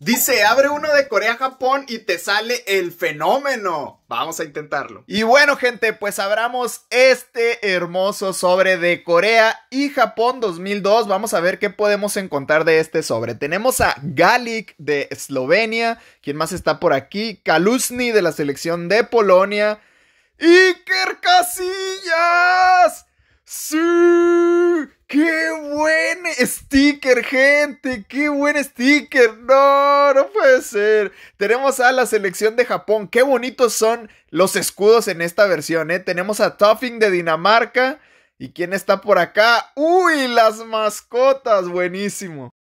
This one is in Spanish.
Dice, abre uno de Corea Japón y te sale el fenómeno. Vamos a intentarlo. Y bueno, gente, pues abramos este hermoso sobre de Corea y Japón 2002. Vamos a ver qué podemos encontrar de este sobre. Tenemos a Galic de Eslovenia. ¿Quién más está por aquí? Kalusny de la selección de Polonia. Iker sticker, gente. Qué buen sticker. No, no puede ser. Tenemos a la selección de Japón. Qué bonitos son los escudos en esta versión, eh. Tenemos a Tuffing de Dinamarca. ¿Y quién está por acá? Uy, las mascotas. Buenísimo.